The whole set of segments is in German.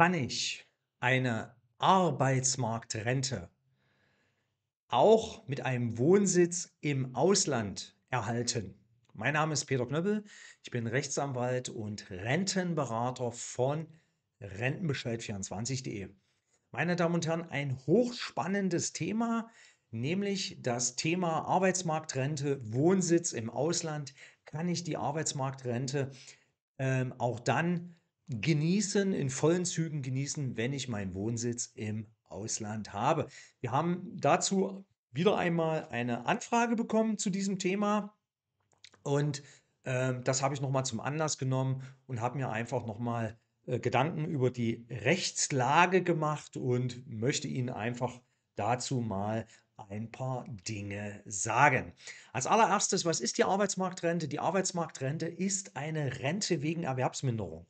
kann ich eine Arbeitsmarktrente auch mit einem Wohnsitz im Ausland erhalten. Mein Name ist Peter Knöppel, ich bin Rechtsanwalt und Rentenberater von Rentenbescheid24.de. Meine Damen und Herren, ein hochspannendes Thema, nämlich das Thema Arbeitsmarktrente, Wohnsitz im Ausland. Kann ich die Arbeitsmarktrente ähm, auch dann genießen, in vollen Zügen genießen, wenn ich meinen Wohnsitz im Ausland habe. Wir haben dazu wieder einmal eine Anfrage bekommen zu diesem Thema und äh, das habe ich nochmal zum Anlass genommen und habe mir einfach nochmal äh, Gedanken über die Rechtslage gemacht und möchte Ihnen einfach dazu mal ein paar Dinge sagen. Als allererstes, was ist die Arbeitsmarktrente? Die Arbeitsmarktrente ist eine Rente wegen Erwerbsminderung.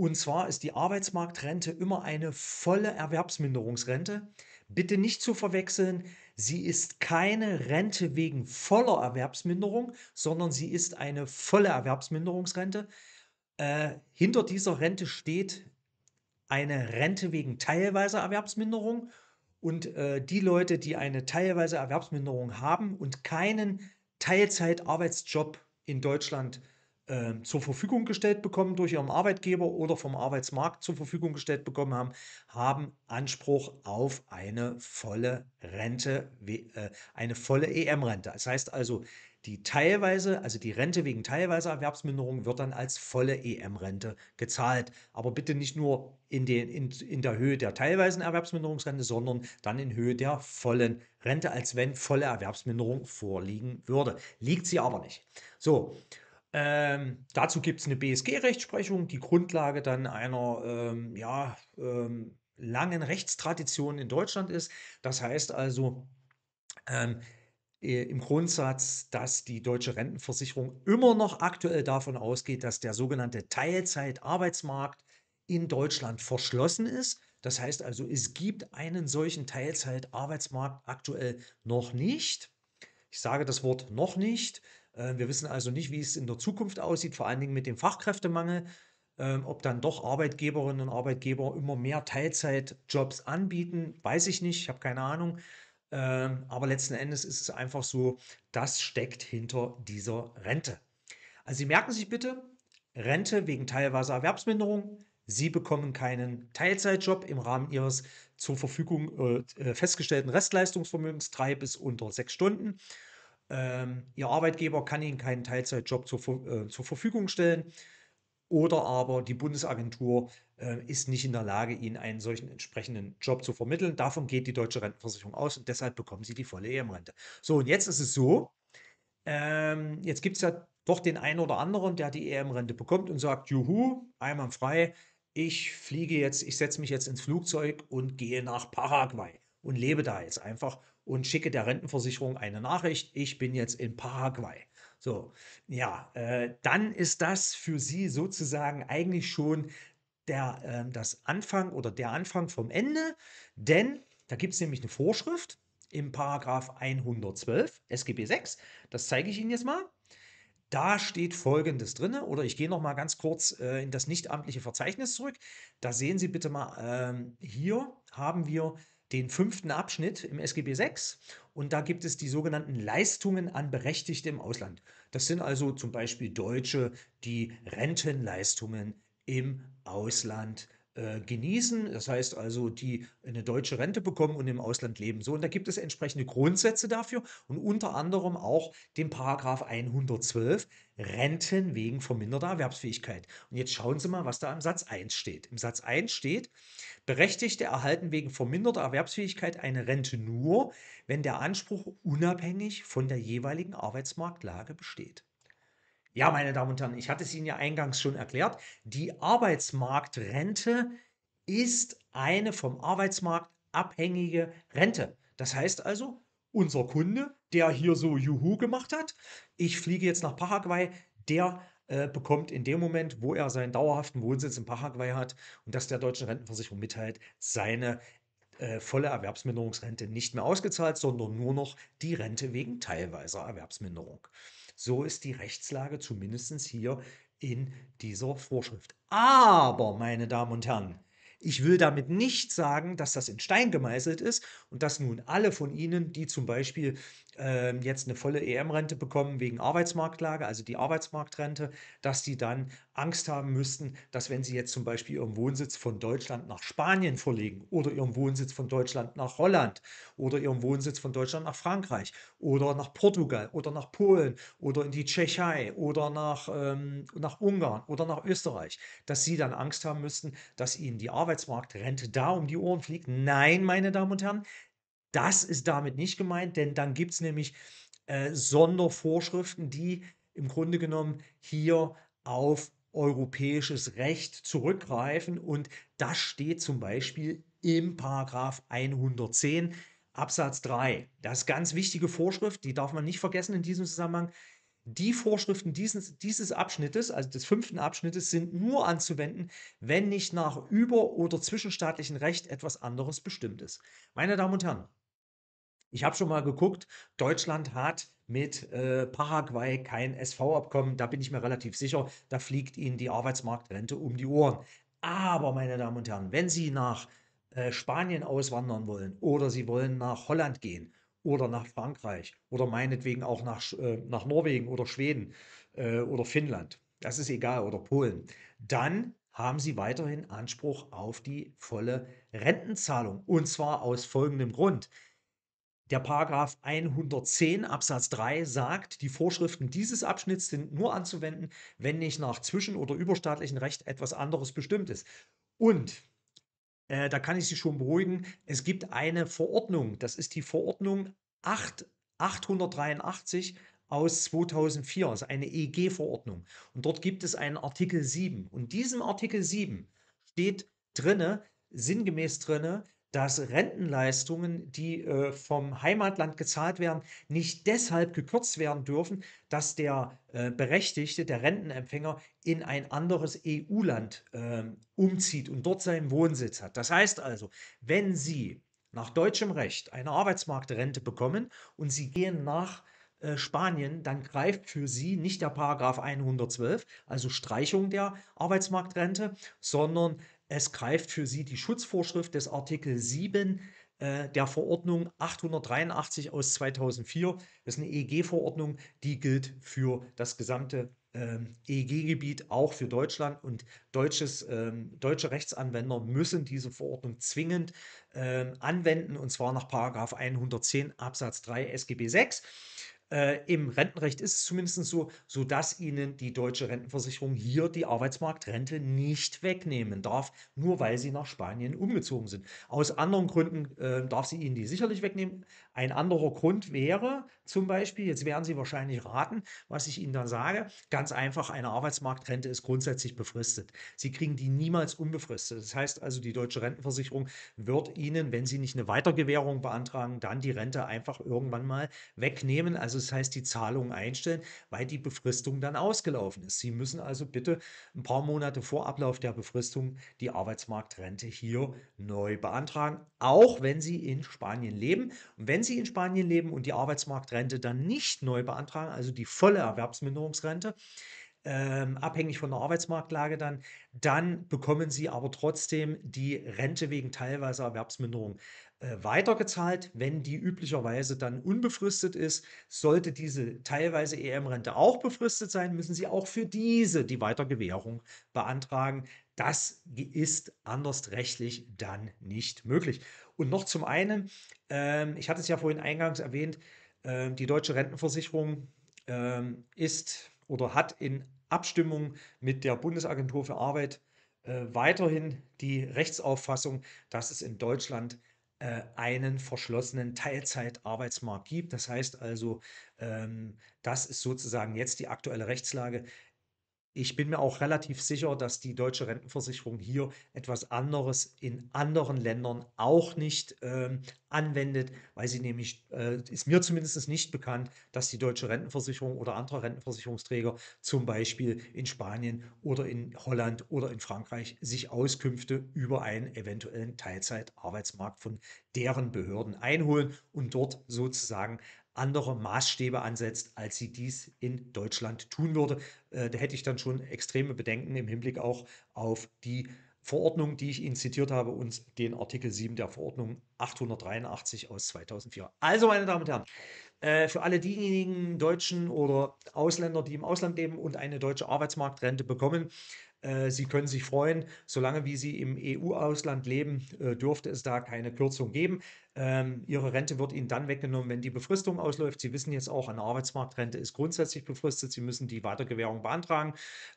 Und zwar ist die Arbeitsmarktrente immer eine volle Erwerbsminderungsrente. Bitte nicht zu verwechseln, sie ist keine Rente wegen voller Erwerbsminderung, sondern sie ist eine volle Erwerbsminderungsrente. Äh, hinter dieser Rente steht eine Rente wegen teilweise Erwerbsminderung. Und äh, die Leute, die eine teilweise Erwerbsminderung haben und keinen Teilzeitarbeitsjob in Deutschland haben, ähm, zur Verfügung gestellt bekommen durch ihren Arbeitgeber oder vom Arbeitsmarkt zur Verfügung gestellt bekommen haben, haben Anspruch auf eine volle Rente, äh, eine volle EM-Rente. Das heißt also, die teilweise, also die Rente wegen teilweiser Erwerbsminderung wird dann als volle EM-Rente gezahlt. Aber bitte nicht nur in, den, in, in der Höhe der teilweisen Erwerbsminderungsrente, sondern dann in Höhe der vollen Rente, als wenn volle Erwerbsminderung vorliegen würde. Liegt sie aber nicht. So, ähm, dazu gibt es eine BSG-Rechtsprechung, die Grundlage dann einer ähm, ja, ähm, langen Rechtstradition in Deutschland ist. Das heißt also ähm, äh, im Grundsatz, dass die deutsche Rentenversicherung immer noch aktuell davon ausgeht, dass der sogenannte Teilzeitarbeitsmarkt in Deutschland verschlossen ist. Das heißt also, es gibt einen solchen Teilzeitarbeitsmarkt aktuell noch nicht. Ich sage das Wort noch nicht, ähm, wir wissen also nicht, wie es in der Zukunft aussieht, vor allen Dingen mit dem Fachkräftemangel, ähm, ob dann doch Arbeitgeberinnen und Arbeitgeber immer mehr Teilzeitjobs anbieten, weiß ich nicht, ich habe keine Ahnung. Ähm, aber letzten Endes ist es einfach so, das steckt hinter dieser Rente. Also Sie merken sich bitte, Rente wegen teilweise Erwerbsminderung, Sie bekommen keinen Teilzeitjob im Rahmen Ihres zur Verfügung äh, äh festgestellten Restleistungsvermögens, drei bis unter sechs Stunden. Ähm, ihr Arbeitgeber kann Ihnen keinen Teilzeitjob zur, äh, zur Verfügung stellen oder aber die Bundesagentur äh, ist nicht in der Lage, Ihnen einen solchen entsprechenden Job zu vermitteln. Davon geht die deutsche Rentenversicherung aus und deshalb bekommen Sie die volle EM-Rente. So, und jetzt ist es so, ähm, jetzt gibt es ja doch den einen oder anderen, der die EM-Rente bekommt und sagt, juhu, einmal frei, ich fliege jetzt, ich setze mich jetzt ins Flugzeug und gehe nach Paraguay und lebe da jetzt einfach und schicke der Rentenversicherung eine Nachricht, ich bin jetzt in Paraguay. So, ja, äh, dann ist das für Sie sozusagen eigentlich schon der, äh, das Anfang oder der Anfang vom Ende, denn da gibt es nämlich eine Vorschrift im Paragraph 112 SGB 6, das zeige ich Ihnen jetzt mal. Da steht Folgendes drin, oder ich gehe noch mal ganz kurz äh, in das nichtamtliche Verzeichnis zurück. Da sehen Sie bitte mal, ähm, hier haben wir den fünften Abschnitt im SGB VI und da gibt es die sogenannten Leistungen an Berechtigte im Ausland. Das sind also zum Beispiel Deutsche, die Rentenleistungen im Ausland äh, genießen. Das heißt also, die eine deutsche Rente bekommen und im Ausland leben. So, und da gibt es entsprechende Grundsätze dafür und unter anderem auch den Paragraph 112 Renten wegen verminderter Erwerbsfähigkeit. Und jetzt schauen Sie mal, was da im Satz 1 steht. Im Satz 1 steht, Berechtigte erhalten wegen verminderter Erwerbsfähigkeit eine Rente nur, wenn der Anspruch unabhängig von der jeweiligen Arbeitsmarktlage besteht. Ja, meine Damen und Herren, ich hatte es Ihnen ja eingangs schon erklärt. Die Arbeitsmarktrente ist eine vom Arbeitsmarkt abhängige Rente. Das heißt also, unser Kunde, der hier so Juhu gemacht hat, ich fliege jetzt nach Paraguay, der äh, bekommt in dem Moment, wo er seinen dauerhaften Wohnsitz in Paraguay hat und das der deutschen Rentenversicherung mitteilt, seine äh, volle Erwerbsminderungsrente nicht mehr ausgezahlt, sondern nur noch die Rente wegen teilweiser Erwerbsminderung. So ist die Rechtslage zumindest hier in dieser Vorschrift. Aber, meine Damen und Herren, ich will damit nicht sagen, dass das in Stein gemeißelt ist und dass nun alle von Ihnen, die zum Beispiel ähm, jetzt eine volle EM-Rente bekommen wegen Arbeitsmarktlage, also die Arbeitsmarktrente, dass die dann Angst haben müssten, dass wenn sie jetzt zum Beispiel ihren Wohnsitz von Deutschland nach Spanien verlegen oder ihren Wohnsitz von Deutschland nach Holland oder ihren Wohnsitz von Deutschland nach Frankreich oder nach Portugal oder nach Polen oder in die Tschechei oder nach, ähm, nach Ungarn oder nach Österreich, dass sie dann Angst haben müssten, dass ihnen die Arbeitsmarktrente da um die Ohren fliegt. Nein, meine Damen und Herren, das ist damit nicht gemeint, denn dann gibt es nämlich äh, Sondervorschriften, die im Grunde genommen hier auf europäisches Recht zurückgreifen. Und das steht zum Beispiel im Paragraph 110 Absatz 3. Das ist ganz wichtige Vorschrift, die darf man nicht vergessen in diesem Zusammenhang. Die Vorschriften dieses, dieses Abschnittes, also des fünften Abschnittes, sind nur anzuwenden, wenn nicht nach über- oder zwischenstaatlichem Recht etwas anderes bestimmt ist. Meine Damen und Herren, ich habe schon mal geguckt, Deutschland hat mit äh, Paraguay kein SV-Abkommen. Da bin ich mir relativ sicher, da fliegt Ihnen die Arbeitsmarktrente um die Ohren. Aber, meine Damen und Herren, wenn Sie nach äh, Spanien auswandern wollen oder Sie wollen nach Holland gehen oder nach Frankreich oder meinetwegen auch nach, äh, nach Norwegen oder Schweden äh, oder Finnland, das ist egal, oder Polen, dann haben Sie weiterhin Anspruch auf die volle Rentenzahlung. Und zwar aus folgendem Grund. Der Paragraph 110 Absatz 3 sagt, die Vorschriften dieses Abschnitts sind nur anzuwenden, wenn nicht nach zwischen- oder überstaatlichem Recht etwas anderes bestimmt ist. Und äh, da kann ich Sie schon beruhigen, es gibt eine Verordnung, das ist die Verordnung 8, 883 aus 2004, also eine EG-Verordnung. Und dort gibt es einen Artikel 7. Und diesem Artikel 7 steht drinne, sinngemäß drinne, dass Rentenleistungen, die äh, vom Heimatland gezahlt werden, nicht deshalb gekürzt werden dürfen, dass der äh, Berechtigte, der Rentenempfänger in ein anderes EU-Land äh, umzieht und dort seinen Wohnsitz hat. Das heißt also, wenn Sie nach deutschem Recht eine Arbeitsmarktrente bekommen und Sie gehen nach äh, Spanien, dann greift für sie nicht der Paragraph 112, also Streichung der Arbeitsmarktrente, sondern es greift für sie die Schutzvorschrift des Artikel 7 äh, der Verordnung 883 aus 2004. Das ist eine EEG-Verordnung, die gilt für das gesamte ähm, EEG-Gebiet, auch für Deutschland. Und deutsches, ähm, deutsche Rechtsanwender müssen diese Verordnung zwingend ähm, anwenden, und zwar nach 110 Absatz 3 SGB 6. Äh, Im Rentenrecht ist es zumindest so, sodass Ihnen die deutsche Rentenversicherung hier die Arbeitsmarktrente nicht wegnehmen darf, nur weil Sie nach Spanien umgezogen sind. Aus anderen Gründen äh, darf sie Ihnen die sicherlich wegnehmen, ein anderer Grund wäre zum Beispiel, jetzt werden Sie wahrscheinlich raten, was ich Ihnen dann sage, ganz einfach, eine Arbeitsmarktrente ist grundsätzlich befristet. Sie kriegen die niemals unbefristet. Das heißt also, die deutsche Rentenversicherung wird Ihnen, wenn Sie nicht eine Weitergewährung beantragen, dann die Rente einfach irgendwann mal wegnehmen. Also das heißt, die Zahlungen einstellen, weil die Befristung dann ausgelaufen ist. Sie müssen also bitte ein paar Monate vor Ablauf der Befristung die Arbeitsmarktrente hier neu beantragen, auch wenn Sie in Spanien leben. Und wenn Sie Sie in Spanien leben und die Arbeitsmarktrente dann nicht neu beantragen, also die volle Erwerbsminderungsrente, ähm, abhängig von der Arbeitsmarktlage dann, dann bekommen Sie aber trotzdem die Rente wegen teilweise Erwerbsminderung. Äh, weitergezahlt, wenn die üblicherweise dann unbefristet ist. Sollte diese teilweise EM-Rente auch befristet sein, müssen Sie auch für diese die Weitergewährung beantragen. Das ist anders rechtlich dann nicht möglich. Und noch zum einen, ähm, ich hatte es ja vorhin eingangs erwähnt, äh, die deutsche Rentenversicherung äh, ist oder hat in Abstimmung mit der Bundesagentur für Arbeit äh, weiterhin die Rechtsauffassung, dass es in Deutschland äh, einen verschlossenen Teilzeitarbeitsmarkt gibt. Das heißt also, ähm, das ist sozusagen jetzt die aktuelle Rechtslage ich bin mir auch relativ sicher, dass die deutsche Rentenversicherung hier etwas anderes in anderen Ländern auch nicht ähm, anwendet, weil sie nämlich, äh, ist mir zumindest nicht bekannt, dass die deutsche Rentenversicherung oder andere Rentenversicherungsträger zum Beispiel in Spanien oder in Holland oder in Frankreich sich Auskünfte über einen eventuellen Teilzeitarbeitsmarkt von deren Behörden einholen und dort sozusagen andere Maßstäbe ansetzt, als sie dies in Deutschland tun würde. Äh, da hätte ich dann schon extreme Bedenken im Hinblick auch auf die Verordnung, die ich Ihnen zitiert habe, und den Artikel 7 der Verordnung 883 aus 2004. Also, meine Damen und Herren, äh, für alle diejenigen Deutschen oder Ausländer, die im Ausland leben und eine deutsche Arbeitsmarktrente bekommen, äh, Sie können sich freuen, solange wie Sie im EU-Ausland leben, äh, dürfte es da keine Kürzung geben. Ähm, ihre Rente wird ihnen dann weggenommen, wenn die Befristung ausläuft. Sie wissen jetzt auch, eine Arbeitsmarktrente ist grundsätzlich befristet. Sie müssen die Weitergewährung beantragen.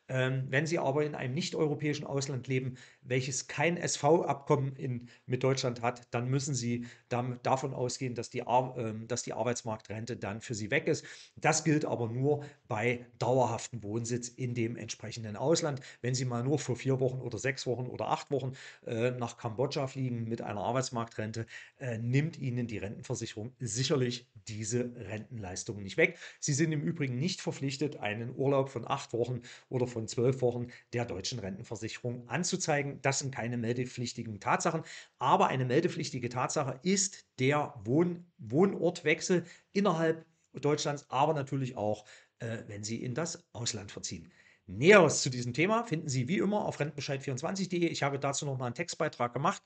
Ähm, wenn Sie aber in einem nicht-europäischen Ausland leben, welches kein SV-Abkommen mit Deutschland hat, dann müssen Sie dann davon ausgehen, dass die, Ar ähm, dass die Arbeitsmarktrente dann für Sie weg ist. Das gilt aber nur bei dauerhaftem Wohnsitz in dem entsprechenden Ausland. Wenn Sie mal nur für vier Wochen oder sechs Wochen oder acht Wochen äh, nach Kambodscha fliegen mit einer Arbeitsmarktrente, äh, nimmt Ihnen die Rentenversicherung sicherlich diese Rentenleistung nicht weg. Sie sind im Übrigen nicht verpflichtet, einen Urlaub von acht Wochen oder von zwölf Wochen der deutschen Rentenversicherung anzuzeigen. Das sind keine meldepflichtigen Tatsachen. Aber eine meldepflichtige Tatsache ist der Wohn Wohnortwechsel innerhalb Deutschlands, aber natürlich auch, äh, wenn Sie in das Ausland verziehen. Näheres zu diesem Thema finden Sie wie immer auf rentenbescheid24.de. Ich habe dazu nochmal einen Textbeitrag gemacht.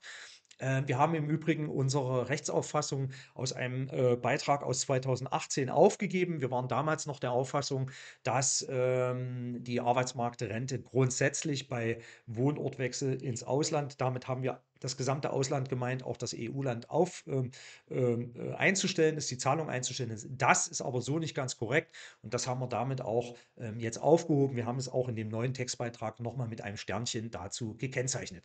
Äh, wir haben im Übrigen unsere Rechtsauffassung aus einem äh, Beitrag aus 2018 aufgegeben. Wir waren damals noch der Auffassung, dass ähm, die Arbeitsmarktrente grundsätzlich bei Wohnortwechsel ins Ausland, damit haben wir das gesamte Ausland gemeint, auch das EU-Land auf ähm, ähm, äh, einzustellen ist, die Zahlung einzustellen ist. Das ist aber so nicht ganz korrekt und das haben wir damit auch äh, jetzt aufgehoben. Wir haben es auch in dem neuen Textbeitrag nochmal mit einem Sternchen dazu gekennzeichnet.